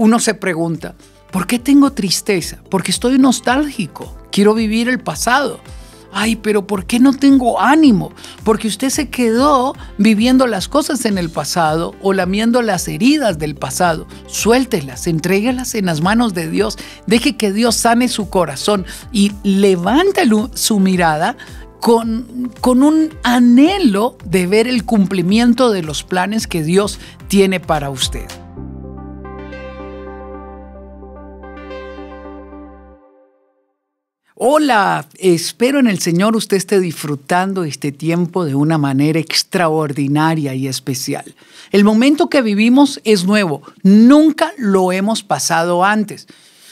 uno se pregunta, ¿por qué tengo tristeza? Porque estoy nostálgico, quiero vivir el pasado. Ay, pero ¿por qué no tengo ánimo? Porque usted se quedó viviendo las cosas en el pasado o lamiendo las heridas del pasado. Suéltelas, entréguelas en las manos de Dios, deje que Dios sane su corazón y levante su mirada con, con, un anhelo de ver el cumplimiento de los planes que Dios tiene para usted. Hola, espero en el Señor usted esté disfrutando este tiempo de una manera extraordinaria y especial. El momento que vivimos es nuevo, nunca lo hemos pasado antes.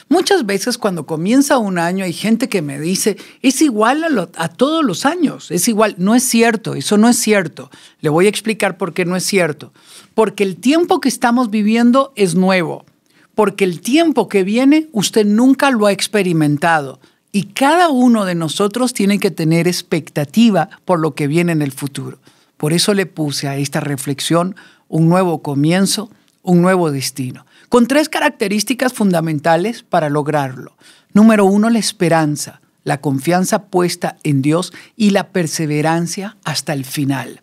Muchas veces cuando comienza un año hay gente que me dice, es igual a, todos los años, es igual. No es cierto, eso no es cierto. Le voy a explicar por qué no es cierto. Porque el tiempo que estamos viviendo es nuevo, porque el tiempo que viene usted nunca lo ha experimentado. Y cada uno de nosotros tiene que tener expectativa por lo que viene en el futuro. Por eso le puse a esta reflexión un nuevo comienzo, un nuevo destino, con tres características fundamentales para lograrlo. Número uno, la esperanza, la confianza puesta en Dios y la perseverancia hasta el final.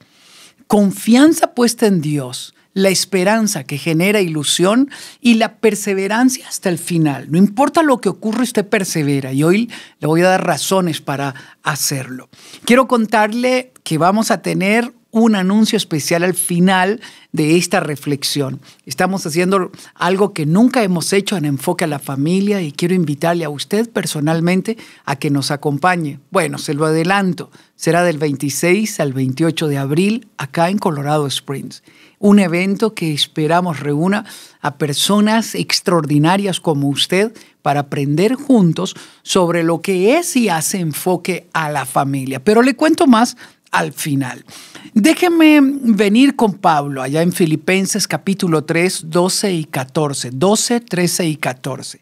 Confianza puesta en Dios, la esperanza que genera ilusión y la perseverancia hasta el final. No importa lo que ocurra, usted persevera y hoy le voy a dar razones para hacerlo. Quiero contarle que vamos a tener un anuncio especial al final de esta reflexión. Estamos haciendo algo que nunca hemos hecho en enfoque a la familia y quiero invitarle a usted personalmente a que nos acompañe. Bueno, se lo adelanto, será del 26 al 28 de abril acá en Colorado Springs un evento que esperamos reúna a personas extraordinarias como usted para aprender juntos sobre lo que es y hace enfoque a la familia. Pero le cuento más al final. Déjeme venir con Pablo allá en Filipenses capítulo 3, 12 y 14, 12, 13 y 14.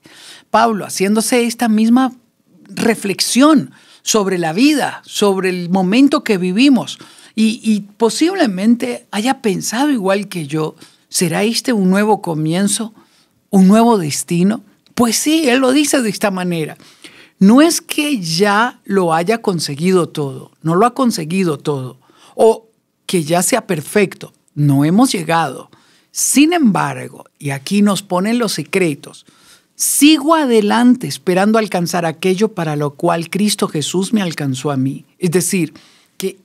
Pablo haciéndose esta misma reflexión sobre la vida, sobre el momento que vivimos, y, posiblemente haya pensado igual que yo, ¿será este un nuevo comienzo, un nuevo destino? Pues sí, él lo dice de esta manera. No es que ya lo haya conseguido todo, no lo ha conseguido todo, o que ya sea perfecto, no hemos llegado. Sin embargo, y aquí nos ponen los secretos, sigo adelante esperando alcanzar aquello para lo cual Cristo Jesús me alcanzó a mí. Es decir,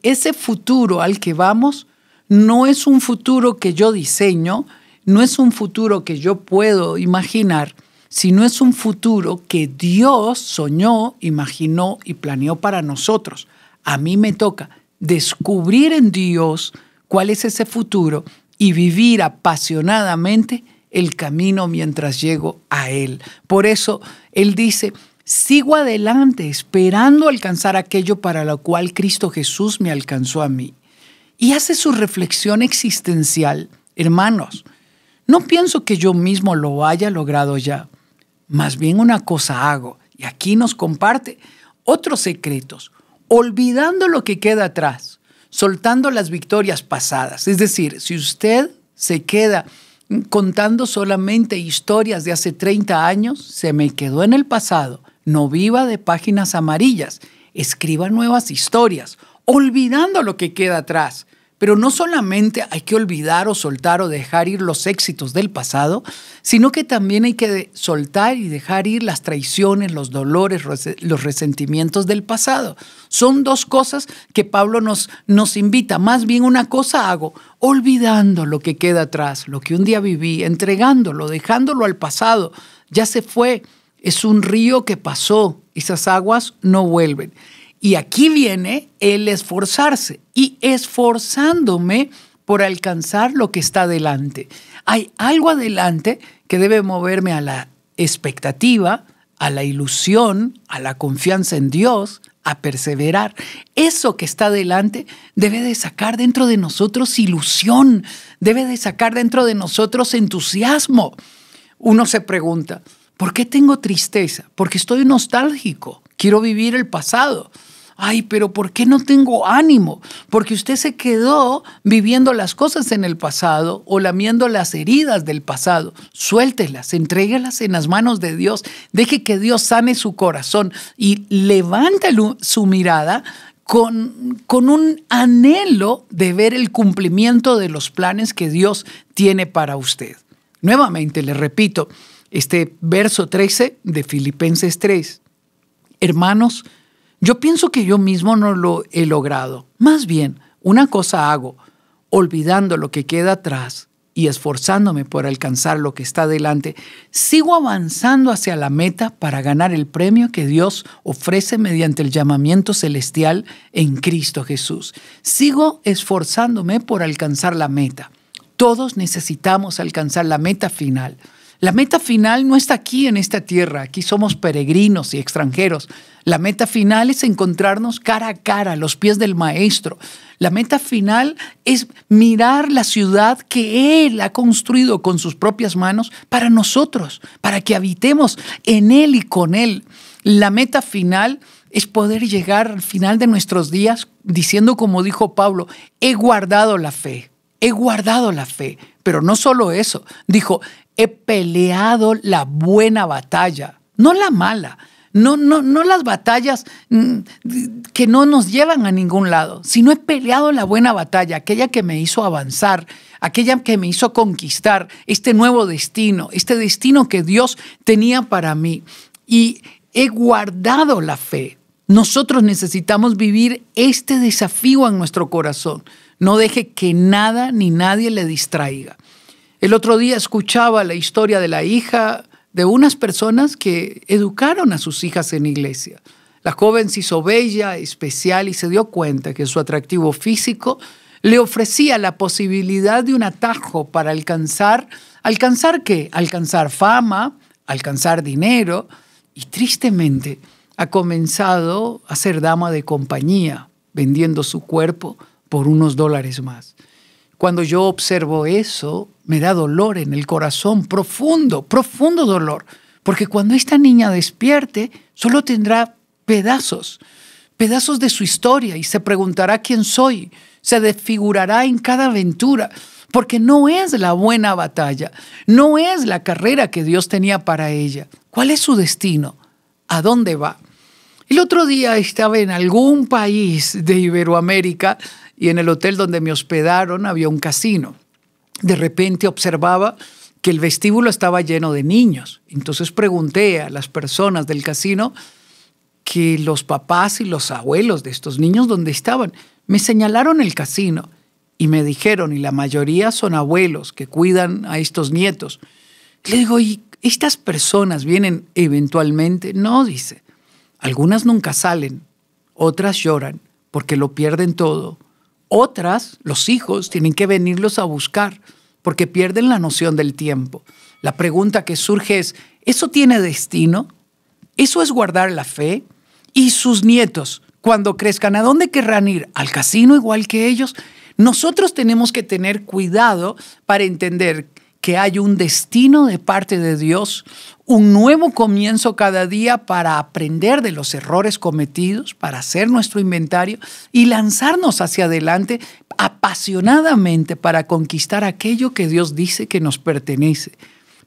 ese futuro al que vamos no es un futuro que yo diseño, no es un futuro que yo puedo imaginar, sino es un futuro que Dios soñó, imaginó y planeó para nosotros. A mí me toca descubrir en Dios cuál es ese futuro y vivir apasionadamente el camino mientras llego a Él. Por eso Él dice, sigo adelante esperando alcanzar aquello para lo cual Cristo Jesús me alcanzó a mí. Y hace su reflexión existencial, hermanos, no pienso que yo mismo lo haya logrado ya. Más bien una cosa hago, y aquí nos comparte otros secretos, olvidando lo que queda atrás, soltando las victorias pasadas. Es decir, si usted se queda contando solamente historias de hace 30 años, se me quedó en el pasado no viva de páginas amarillas, escriba nuevas historias, olvidando lo que queda atrás. Pero no solamente hay que olvidar o soltar o dejar ir los éxitos del pasado, sino que también hay que soltar y dejar ir las traiciones, los dolores, los resentimientos del pasado. Son dos cosas que Pablo nos, nos invita. Más bien una cosa hago, olvidando lo que queda atrás, lo que un día viví, entregándolo, dejándolo al pasado. Ya se fue, es un río que pasó, esas aguas no vuelven. Y aquí viene el esforzarse y esforzándome por alcanzar lo que está adelante. Hay algo adelante que debe moverme a la expectativa, a la ilusión, a la confianza en Dios, a perseverar. Eso que está adelante debe de sacar dentro de nosotros ilusión, debe de sacar dentro de nosotros entusiasmo. Uno se pregunta, ¿Por qué tengo tristeza? Porque estoy nostálgico, quiero vivir el pasado. Ay, pero ¿por qué no tengo ánimo? Porque usted se quedó viviendo las cosas en el pasado o lamiendo las heridas del pasado. Suéltelas, entréguelas en las manos de Dios, deje que Dios sane su corazón y levanta su mirada con, con, un anhelo de ver el cumplimiento de los planes que Dios tiene para usted. Nuevamente, le repito, este verso 13 de Filipenses 3. Hermanos, yo pienso que yo mismo no lo he logrado. Más bien, una cosa hago, olvidando lo que queda atrás y esforzándome por alcanzar lo que está delante, sigo avanzando hacia la meta para ganar el premio que Dios ofrece mediante el llamamiento celestial en Cristo Jesús. Sigo esforzándome por alcanzar la meta. Todos necesitamos alcanzar la meta final. La meta final no está aquí en esta tierra, aquí somos peregrinos y extranjeros. La meta final es encontrarnos cara a cara, los pies del Maestro. La meta final es mirar la ciudad que Él ha construido con sus propias manos para nosotros, para que habitemos en Él y con Él. La meta final es poder llegar al final de nuestros días diciendo como dijo Pablo, he guardado la fe, he guardado la fe, pero no solo eso, dijo, he peleado la buena batalla, no la mala, no, no, no las batallas mm, que no nos llevan a ningún lado, sino he peleado la buena batalla, aquella que me hizo avanzar, aquella que me hizo conquistar este nuevo destino, este destino que Dios tenía para mí. Y he guardado la fe. Nosotros necesitamos vivir este desafío en nuestro corazón. No deje que nada ni nadie le distraiga. El otro día escuchaba la historia de la hija de unas personas que educaron a sus hijas en iglesia. La joven se hizo bella, especial y se dio cuenta que su atractivo físico le ofrecía la posibilidad de un atajo para alcanzar, ¿alcanzar qué? Alcanzar fama, alcanzar dinero y tristemente ha comenzado a ser dama de compañía, vendiendo su cuerpo por unos dólares más. Cuando yo observo eso, me da dolor en el corazón, profundo, profundo dolor, porque cuando esta niña despierte, solo tendrá pedazos, pedazos de su historia y se preguntará quién soy, se desfigurará en cada aventura, porque no es la buena batalla, no es la carrera que Dios tenía para ella. ¿Cuál es su destino? ¿A dónde va? El otro día estaba en algún país de Iberoamérica y en el hotel donde me hospedaron había un casino de repente observaba que el vestíbulo estaba lleno de niños. Entonces pregunté a las personas del casino que los papás y los abuelos de estos niños dónde estaban. Me señalaron el casino y me dijeron, y la mayoría son abuelos que cuidan a estos nietos. Le digo, ¿y estas personas vienen eventualmente? No, dice. Algunas nunca salen, otras lloran porque lo pierden todo otras, los hijos, tienen que venirlos a buscar porque pierden la noción del tiempo. La pregunta que surge es, ¿eso tiene destino? ¿Eso es guardar la fe? ¿Y sus nietos, cuando crezcan, a dónde querrán ir? ¿Al casino igual que ellos? Nosotros tenemos que tener cuidado para entender que hay un destino de parte de Dios, un nuevo comienzo cada día para aprender de los errores cometidos, para hacer nuestro inventario y lanzarnos hacia adelante apasionadamente para conquistar aquello que Dios dice que nos pertenece.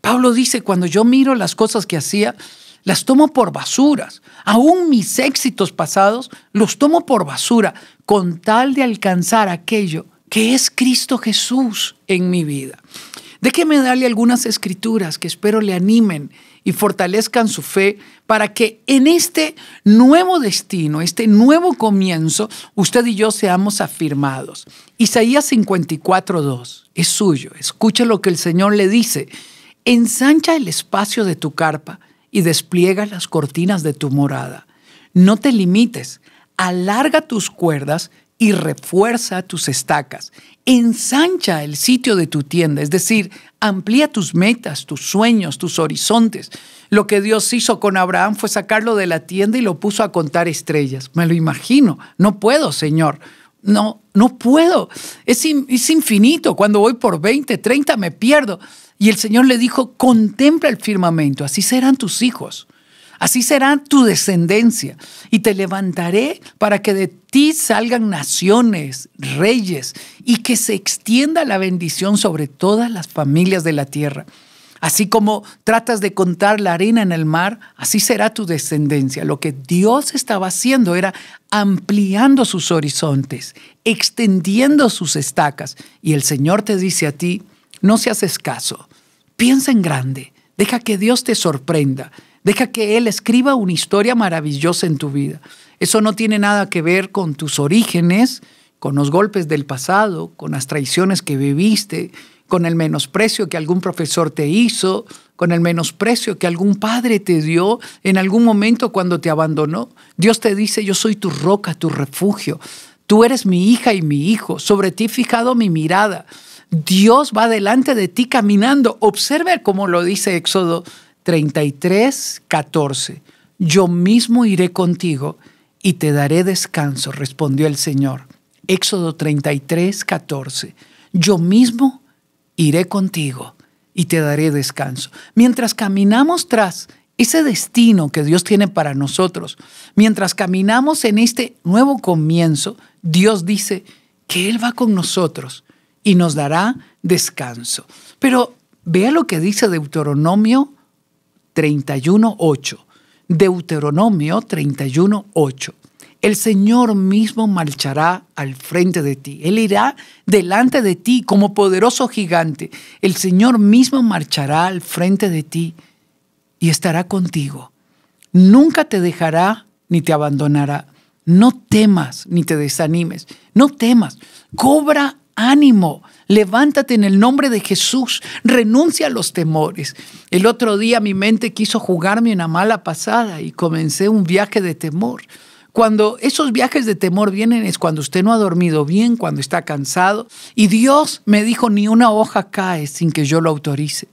Pablo dice, cuando yo miro las cosas que hacía, las tomo por basuras. Aún mis éxitos pasados los tomo por basura con tal de alcanzar aquello que es Cristo Jesús en mi vida. Déjeme darle algunas escrituras que espero le animen y fortalezcan su fe para que en este nuevo destino, este nuevo comienzo, usted y yo seamos afirmados. Isaías 54.2 es suyo. Escuche lo que el Señor le dice. Ensancha el espacio de tu carpa y despliega las cortinas de tu morada. No te limites, alarga tus cuerdas y refuerza tus estacas. Ensancha el sitio de tu tienda, es decir, amplía tus metas, tus sueños, tus horizontes. Lo que Dios hizo con Abraham fue sacarlo de la tienda y lo puso a contar estrellas. Me lo imagino. No puedo, Señor. No, no puedo. Es, es infinito. Cuando voy por 20, 30 me pierdo. Y el Señor le dijo, contempla el firmamento, así serán tus hijos. Así será tu descendencia. Y te levantaré para que de ti salgan naciones, reyes, y que se extienda la bendición sobre todas las familias de la tierra. Así como tratas de contar la arena en el mar, así será tu descendencia. Lo que Dios estaba haciendo era ampliando sus horizontes, extendiendo sus estacas. Y el Señor te dice a ti, no seas escaso, piensa en grande, deja que Dios te sorprenda. Deja que Él escriba una historia maravillosa en tu vida. Eso no tiene nada que ver con tus orígenes, con los golpes del pasado, con las traiciones que viviste, con el menosprecio que algún profesor te hizo, con el menosprecio que algún padre te dio en algún momento cuando te abandonó. Dios te dice, yo soy tu roca, tu refugio. Tú eres mi hija y mi hijo. Sobre ti he fijado mi mirada. Dios va delante de ti caminando. Observe cómo lo dice Éxodo 33, 14. Yo mismo iré contigo y te daré descanso, respondió el Señor. Éxodo 33, 14. Yo mismo iré contigo y te daré descanso. Mientras caminamos tras ese destino que Dios tiene para nosotros, mientras caminamos en este nuevo comienzo, Dios dice que Él va con nosotros y nos dará descanso. Pero vea lo que dice Deuteronomio 31.8. Deuteronomio 31.8. El Señor mismo marchará al frente de ti. Él irá delante de ti como poderoso gigante. El Señor mismo marchará al frente de ti y estará contigo. Nunca te dejará ni te abandonará. No temas ni te desanimes. No temas. Cobra ánimo. Levántate en el nombre de Jesús, renuncia a los temores. El otro día mi mente quiso jugarme una mala pasada y comencé un viaje de temor. Cuando esos viajes de temor vienen es cuando usted no ha dormido bien, cuando está cansado. Y Dios me dijo, ni una hoja cae sin que yo lo autorice.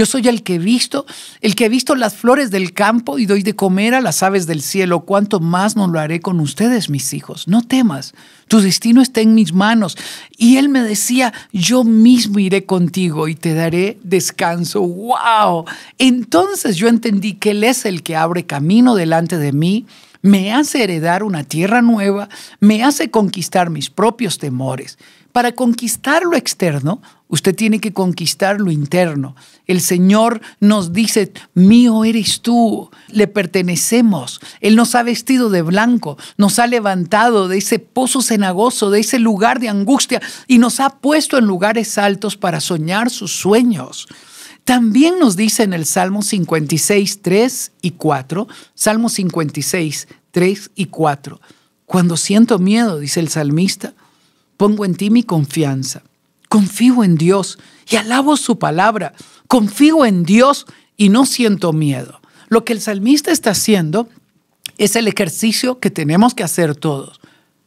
Yo soy el que he visto, el que he visto las flores del campo y doy de comer a las aves del cielo. Cuánto más no lo haré con ustedes, mis hijos. No temas, tu destino está en mis manos. Y él me decía, yo mismo iré contigo y te daré descanso. ¡Wow! Entonces yo entendí que él es el que abre camino delante de mí me hace heredar una tierra nueva, me hace conquistar mis propios temores. Para conquistar lo externo, usted tiene que conquistar lo interno. El Señor nos dice, mío eres tú, le pertenecemos. Él nos ha vestido de blanco, nos ha levantado de ese pozo cenagoso, de ese lugar de angustia y nos ha puesto en lugares altos para soñar sus sueños. También nos dice en el Salmo 56, 3 y 4, Salmo 56, 3 y 4, cuando siento miedo, dice el salmista, Pongo en ti mi confianza. Confío en Dios y alabo su palabra. Confío en Dios y no siento miedo. Lo que el salmista está haciendo es el ejercicio que tenemos que hacer todos.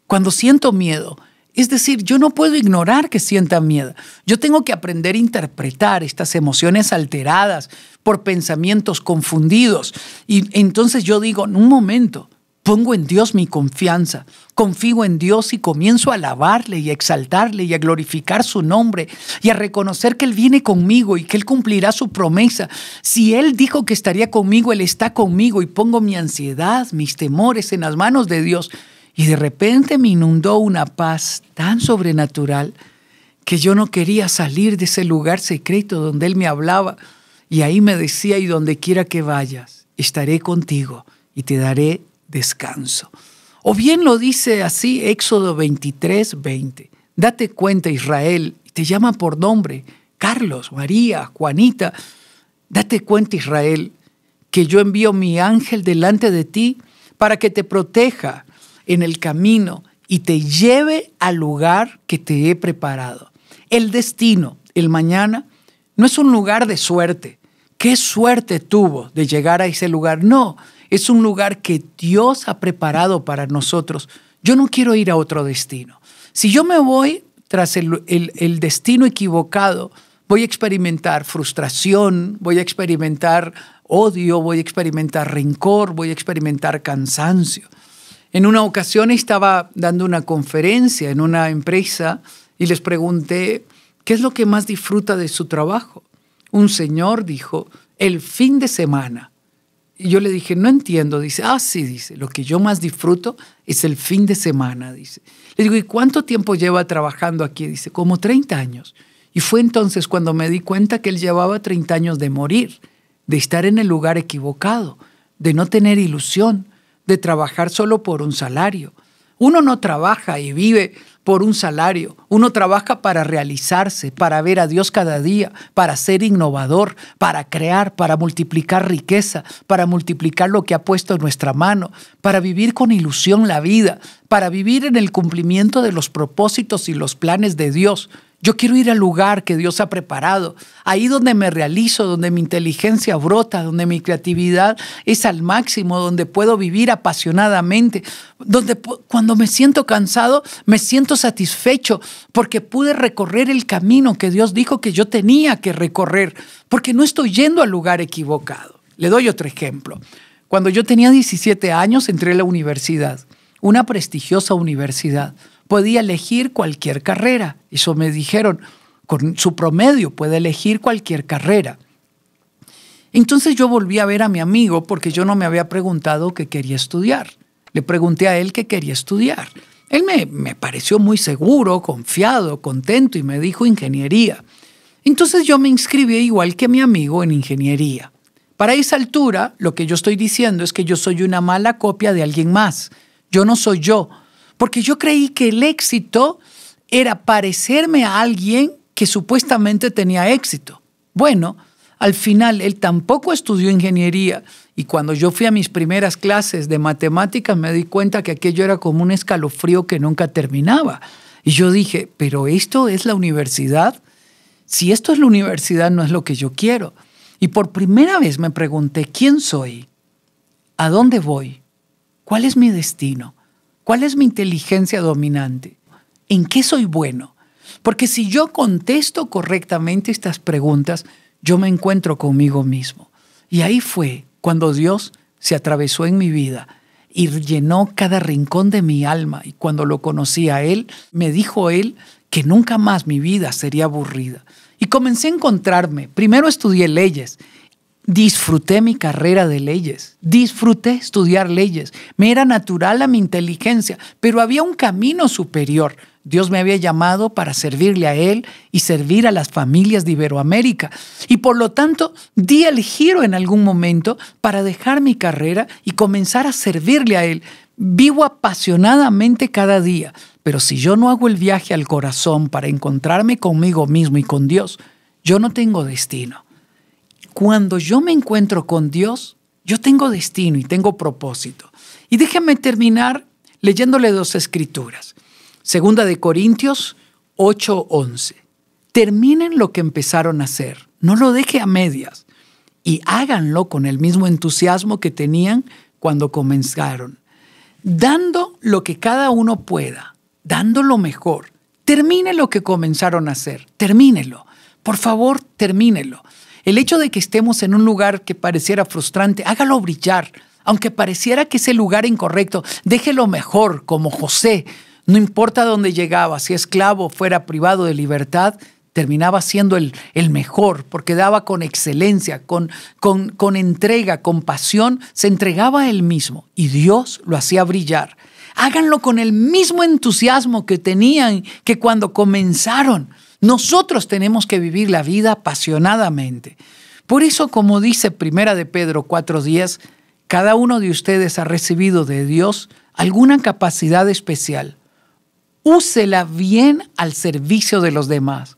Cuando siento miedo, es decir, yo no puedo ignorar que sienta miedo. Yo tengo que aprender a interpretar estas emociones alteradas por pensamientos confundidos. Y entonces yo digo, en un momento, Pongo en Dios mi confianza, confío en Dios y comienzo a alabarle y a exaltarle y a glorificar su nombre y a reconocer que Él viene conmigo y que Él cumplirá su promesa. Si Él dijo que estaría conmigo, Él está conmigo y pongo mi ansiedad, mis temores en las manos de Dios. Y de repente me inundó una paz tan sobrenatural que yo no quería salir de ese lugar secreto donde Él me hablaba y ahí me decía, y donde quiera que vayas, estaré contigo y te daré descanso. O bien lo dice así Éxodo 23, 20. Date cuenta, Israel, te llama por nombre, Carlos, María, Juanita. Date cuenta, Israel, que yo envío mi ángel delante de ti para que te proteja en el camino y te lleve al lugar que te he preparado. El destino, el mañana, no es un lugar de suerte. ¿Qué suerte tuvo de llegar a ese lugar? No, es un lugar que Dios ha preparado para nosotros. Yo no quiero ir a otro destino. Si yo me voy tras el, destino equivocado, voy a experimentar frustración, voy a experimentar odio, voy a experimentar rencor, voy a experimentar cansancio. En una ocasión estaba dando una conferencia en una empresa y les pregunté, ¿qué es lo que más disfruta de su trabajo? Un señor dijo, el fin de semana. Y yo le dije, no entiendo. Dice, ah, sí, dice, lo que yo más disfruto es el fin de semana, dice. Le digo, ¿y cuánto tiempo lleva trabajando aquí? Dice, como 30 años. Y fue entonces cuando me di cuenta que él llevaba 30 años de morir, de estar en el lugar equivocado, de no tener ilusión, de trabajar solo por un salario. Uno no trabaja y vive por un salario. Uno trabaja para realizarse, para ver a Dios cada día, para ser innovador, para crear, para multiplicar riqueza, para multiplicar lo que ha puesto en nuestra mano, para vivir con ilusión la vida, para vivir en el cumplimiento de los propósitos y los planes de Dios. Yo quiero ir al lugar que Dios ha preparado, ahí donde me realizo, donde mi inteligencia brota, donde mi creatividad es al máximo, donde puedo vivir apasionadamente, donde cuando me siento cansado, me siento satisfecho porque pude recorrer el camino que Dios dijo que yo tenía que recorrer, porque no estoy yendo al lugar equivocado. Le doy otro ejemplo. Cuando yo tenía 17 años entré a la universidad, una prestigiosa universidad podía elegir cualquier carrera. Eso me dijeron, con su promedio puede elegir cualquier carrera. Entonces yo volví a ver a mi amigo porque yo no me había preguntado qué quería estudiar. Le pregunté a él qué quería estudiar. Él me, me pareció muy seguro, confiado, contento y me dijo ingeniería. Entonces yo me inscribí igual que mi amigo en ingeniería. Para esa altura, lo que yo estoy diciendo es que yo soy una mala copia de alguien más. Yo no soy yo, porque yo creí que el éxito era parecerme a alguien que supuestamente tenía éxito. Bueno, al final él tampoco estudió ingeniería y cuando yo fui a mis primeras clases de matemáticas me di cuenta que aquello era como un escalofrío que nunca terminaba. Y yo dije, pero esto es la universidad. Si esto es la universidad no es lo que yo quiero. Y por primera vez me pregunté, ¿quién soy? ¿A dónde voy? ¿Cuál es mi destino? ¿Cuál es mi inteligencia dominante? ¿En qué soy bueno? Porque si yo contesto correctamente estas preguntas, yo me encuentro conmigo mismo. Y ahí fue cuando Dios se atravesó en mi vida y llenó cada rincón de mi alma. Y cuando lo conocí a Él, me dijo Él que nunca más mi vida sería aburrida. Y comencé a encontrarme. Primero estudié leyes Disfruté mi carrera de leyes, disfruté estudiar leyes, me era natural a mi inteligencia, pero había un camino superior. Dios me había llamado para servirle a Él y servir a las familias de Iberoamérica. Y por lo tanto, di el giro en algún momento para dejar mi carrera y comenzar a servirle a Él. Vivo apasionadamente cada día, pero si yo no hago el viaje al corazón para encontrarme conmigo mismo y con Dios, yo no tengo destino cuando yo me encuentro con Dios, yo tengo destino y tengo propósito. Y déjenme terminar leyéndole dos escrituras. Segunda de Corintios 8:11. Terminen lo que empezaron a hacer, no lo deje a medias y háganlo con el mismo entusiasmo que tenían cuando comenzaron, dando lo que cada uno pueda, dando lo mejor. Termine lo que comenzaron a hacer, termínelo. Por favor, termínelo. El hecho de que estemos en un lugar que pareciera frustrante, hágalo brillar. Aunque pareciera que es el lugar incorrecto, déjelo mejor, como José. No importa dónde llegaba, si esclavo fuera privado de libertad, terminaba siendo el, mejor, porque daba con excelencia, con, con, con entrega, con pasión, se entregaba a él mismo y Dios lo hacía brillar. Háganlo con el mismo entusiasmo que tenían que cuando comenzaron. Nosotros tenemos que vivir la vida apasionadamente. Por eso, como dice Primera de Pedro 4.10, cada uno de ustedes ha recibido de Dios alguna capacidad especial. Úsela bien al servicio de los demás.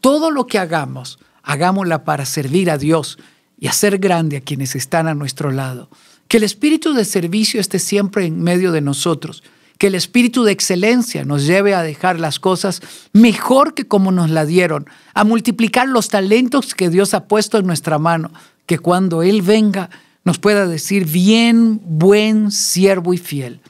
Todo lo que hagamos, hagámosla para servir a Dios y hacer grande a quienes están a nuestro lado. Que el espíritu de servicio esté siempre en medio de nosotros que el espíritu de excelencia nos lleve a dejar las cosas mejor que como nos la dieron, a multiplicar los talentos que Dios ha puesto en nuestra mano, que cuando Él venga nos pueda decir, bien, buen siervo y fiel.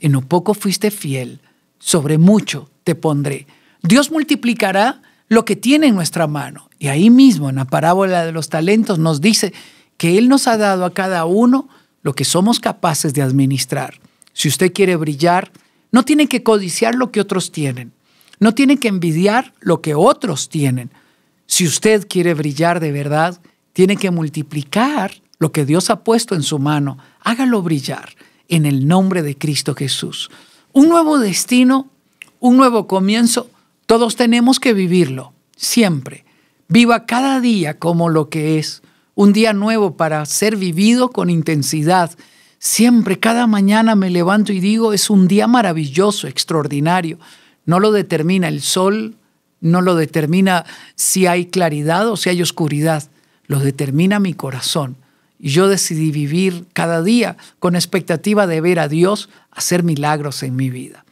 En un poco fuiste fiel, sobre mucho te pondré. Dios multiplicará lo que tiene en nuestra mano. Y ahí mismo, en la parábola de los talentos, nos dice que Él nos ha dado a cada uno lo que somos capaces de administrar. Si usted quiere brillar, no tiene que codiciar lo que otros tienen. No tiene que envidiar lo que otros tienen. Si usted quiere brillar de verdad, tiene que multiplicar lo que Dios ha puesto en su mano. Hágalo brillar en el nombre de Cristo Jesús. Un nuevo destino, un nuevo comienzo, todos tenemos que vivirlo, siempre. Viva cada día como lo que es, un día nuevo para ser vivido con intensidad, Siempre, cada mañana me levanto y digo, es un día maravilloso, extraordinario. No lo determina el sol, no lo determina si hay claridad o si hay oscuridad, lo determina mi corazón. Y yo decidí vivir cada día con expectativa de ver a Dios hacer milagros en mi vida.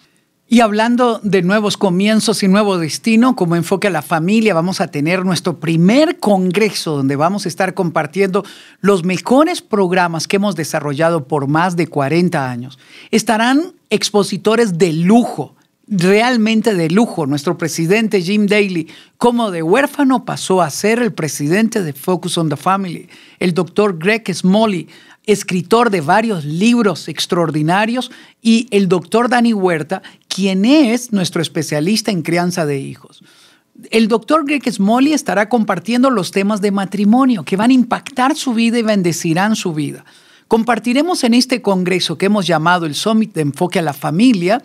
Y hablando de nuevos comienzos y nuevo destino, como enfoque a la familia, vamos a tener nuestro primer congreso donde vamos a estar compartiendo los mejores programas que hemos desarrollado por más de 40 años. Estarán expositores de lujo realmente de lujo. Nuestro presidente Jim Daly, como de huérfano, pasó a ser el presidente de Focus on the Family. El doctor Greg Smalley, escritor de varios libros extraordinarios, y el doctor Danny Huerta, quien es nuestro especialista en crianza de hijos. El doctor Greg Smalley estará compartiendo los temas de matrimonio que van a impactar su vida y bendecirán su vida. Compartiremos en este congreso que hemos llamado el Summit de Enfoque a la Familia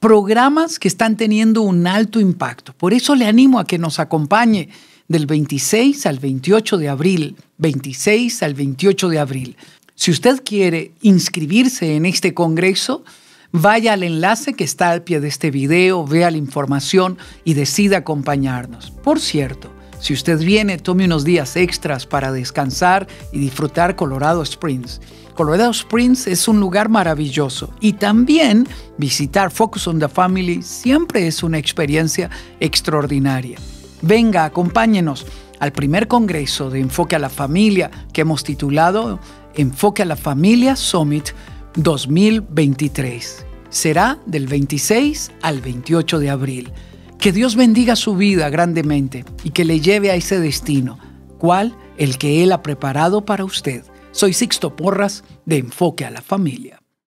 programas que están teniendo un alto impacto. Por eso le animo a que nos acompañe del 26 al 28 de abril. 26 al 28 de abril. Si usted quiere inscribirse en este Congreso, vaya al enlace que está al pie de este video, vea la información y decida acompañarnos. Por cierto, si usted viene, tome unos días extras para descansar y disfrutar Colorado Springs. Colorado Springs es un lugar maravilloso y también visitar Focus on the Family siempre es una experiencia extraordinaria. Venga, acompáñenos al primer Congreso de Enfoque a la Familia que hemos titulado Enfoque a la Familia Summit 2023. Será del 26 al 28 de abril. Que Dios bendiga su vida grandemente y que le lleve a ese destino, cual el que Él ha preparado para usted. Soy Sixto Porras de Enfoque a la Familia.